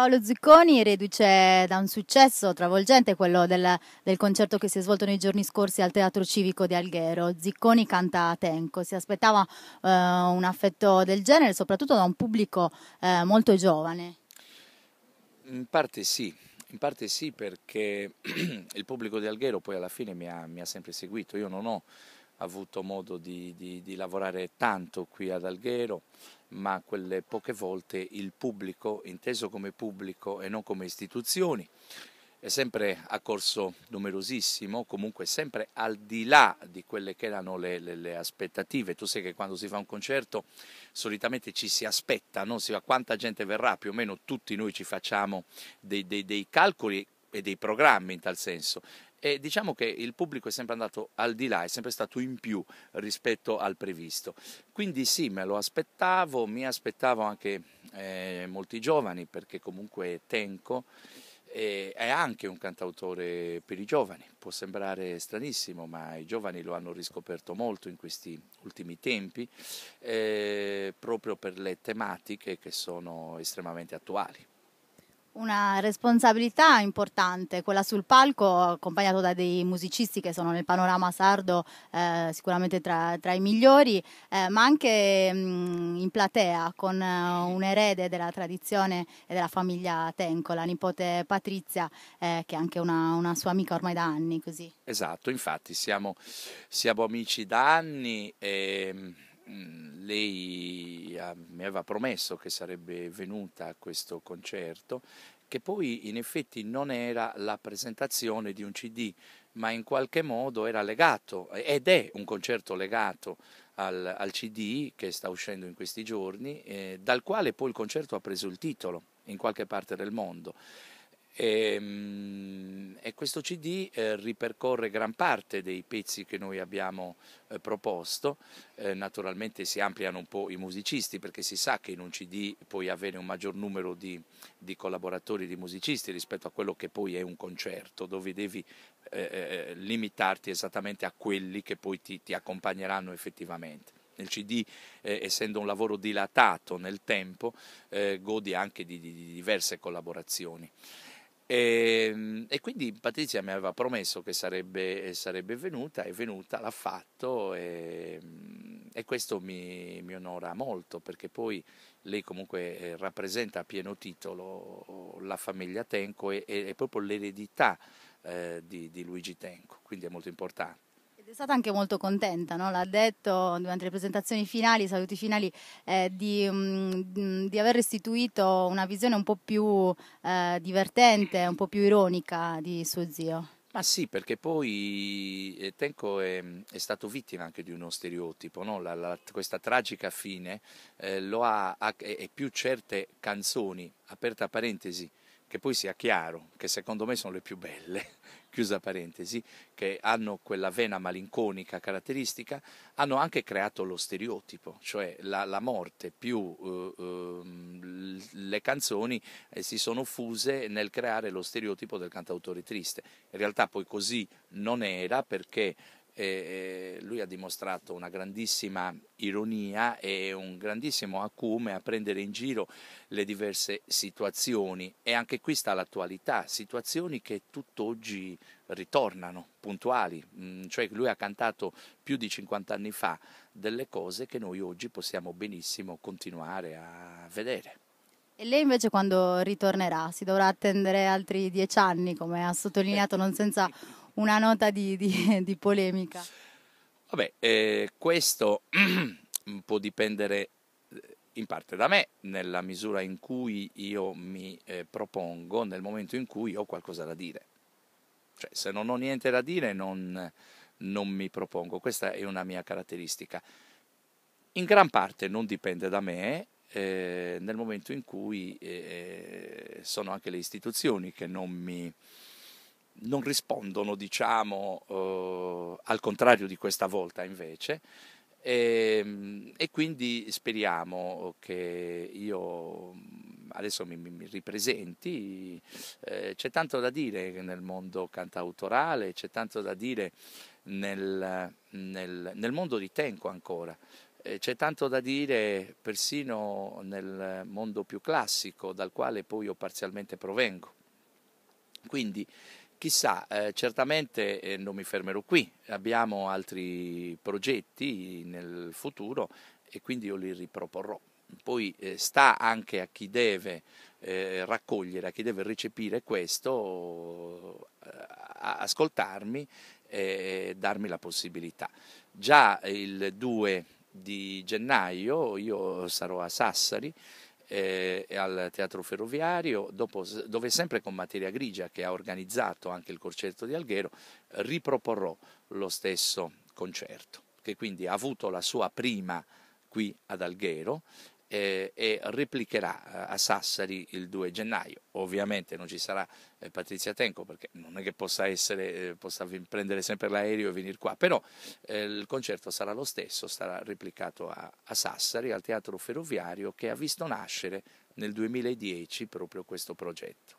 Paolo Zucconi, reduce da un successo travolgente quello del, del, concerto che si è svolto nei giorni scorsi al Teatro Civico di Alghero. Zicconi canta a Tenco, si aspettava eh, un affetto del genere, soprattutto da un pubblico eh, molto giovane. In parte sì, in parte sì perché il pubblico di Alghero poi alla fine mi ha, mi ha sempre seguito, io non ho avuto modo di, di, di lavorare tanto qui ad Alghero, ma quelle poche volte il pubblico, inteso come pubblico e non come istituzioni, è sempre accorso numerosissimo, comunque sempre al di là di quelle che erano le, le, le aspettative. Tu sai che quando si fa un concerto solitamente ci si aspetta, no? si fa quanta gente verrà, più o meno tutti noi ci facciamo dei, dei, dei calcoli e dei programmi in tal senso e diciamo che il pubblico è sempre andato al di là, è sempre stato in più rispetto al previsto. Quindi sì, me lo aspettavo, mi aspettavo anche eh, molti giovani perché comunque Tenco eh, è anche un cantautore per i giovani, può sembrare stranissimo, ma i giovani lo hanno riscoperto molto in questi ultimi tempi, eh, proprio per le tematiche che sono estremamente attuali una responsabilità importante, quella sul palco, accompagnato da dei musicisti che sono nel panorama sardo eh, sicuramente tra, tra, i migliori, eh, ma anche mh, mm, in platea con eh, un erede della tradizione e della famiglia Tenco, la nipote Patrizia, eh, che è anche una, una, sua amica ormai da anni. Così. Esatto, infatti siamo, siamo amici da anni e mm, Mm, lei mi aveva promesso che sarebbe venuta a questo concerto che poi in effetti non era la presentazione di un CD, ma in qualche modo era legato ed è un concerto legato al, al CD che sta uscendo in questi giorni, eh, dal quale poi il concerto ha preso il titolo in qualche parte del mondo. E, ehm, e questo CD eh, ripercorre gran parte dei pezzi che noi abbiamo eh, proposto, eh, naturalmente si ampliano un po' i musicisti perché si sa che in un CD puoi avere un maggior numero di, di collaboratori, di musicisti rispetto a quello che poi è un concerto dove devi eh, eh, eh, limitarti esattamente a quelli che poi ti, ti accompagneranno effettivamente nel CD, eh, essendo un lavoro dilatato nel tempo, eh, gode anche di, di, di diverse collaborazioni. E, ehm, e, quindi Patrizia mi aveva promesso che sarebbe, eh, sarebbe venuta, è venuta, l'ha fatto e, ehm, e questo mi, mi, onora molto perché poi lei comunque eh, rappresenta a pieno titolo la famiglia Tenco e, è proprio l'eredità eh, di, di Luigi Tenco, quindi è molto importante. È stata anche molto contenta, no? l'ha detto durante le presentazioni finali, i saluti finali, eh, di, mh, mm, di, aver restituito una visione un po' più eh, divertente, un po' più ironica di suo zio. Ma sì, perché poi eh, Tenco è, è stato vittima anche di uno stereotipo, no? la, la, questa tragica fine eh, lo ha, ha, e più certe canzoni, aperta parentesi, che poi sia chiaro, che secondo me sono le più belle, chiusa parentesi, che hanno quella vena malinconica caratteristica, hanno anche creato lo stereotipo, cioè la, la morte più eh, eh, le canzoni eh, si sono fuse nel creare lo stereotipo del cantautore triste. In realtà poi così non era perché eh, lui ha dimostrato una grandissima ironia e un grandissimo acume a prendere in giro le diverse situazioni e anche qui sta l'attualità, situazioni che tutt'oggi ritornano puntuali, mm, cioè lui ha cantato più di 50 anni fa delle cose che noi oggi possiamo benissimo continuare a vedere. E lei invece quando ritornerà? Si dovrà attendere altri dieci anni, come ha sottolineato eh, non senza una nota di, di, di polemica. Vabbè, eh, questo può dipendere eh, in parte da me, nella misura in cui io mi eh, propongo, nel momento in cui ho qualcosa da dire. Cioè, se non ho niente da dire, non, non mi propongo. Questa è una mia caratteristica. In gran parte non dipende da me, eh, nel momento in cui eh, eh sono anche le istituzioni che non mi, non rispondono, diciamo, eh, al contrario di questa volta invece. E, ehm, e, quindi speriamo che io mm, adesso mi, mi ripresenti. Eh, c'è tanto da dire nel mondo cantautorale, c'è tanto da dire nel, nel, nel mondo di Tenco ancora. Eh, c'è tanto da dire persino nel mondo più classico, dal quale poi io parzialmente provengo. Quindi Chissà, eh, certamente eh, non mi fermerò qui, abbiamo altri progetti nel futuro e quindi io li riproporrò. Poi eh, sta anche a chi deve eh, raccogliere, a chi deve recepire questo, eh, ascoltarmi e darmi la possibilità. Già il 2 di gennaio io sarò a Sassari eh, al Teatro Ferroviario, dopo, dove sempre con Materia Grigia, che ha organizzato anche il concerto di Alghero, riproporrò lo stesso concerto, che quindi ha avuto la sua prima qui ad Alghero eh, e replicherà eh, a Sassari il 2 gennaio. Ovviamente non ci sarà eh, Patrizia Tenco perché non è che possa, essere, eh, possa prendere sempre l'aereo e venire qua, però eh, il concerto sarà lo stesso, sarà replicato a, a Sassari al Teatro Ferroviario che ha visto nascere nel 2010 proprio questo progetto.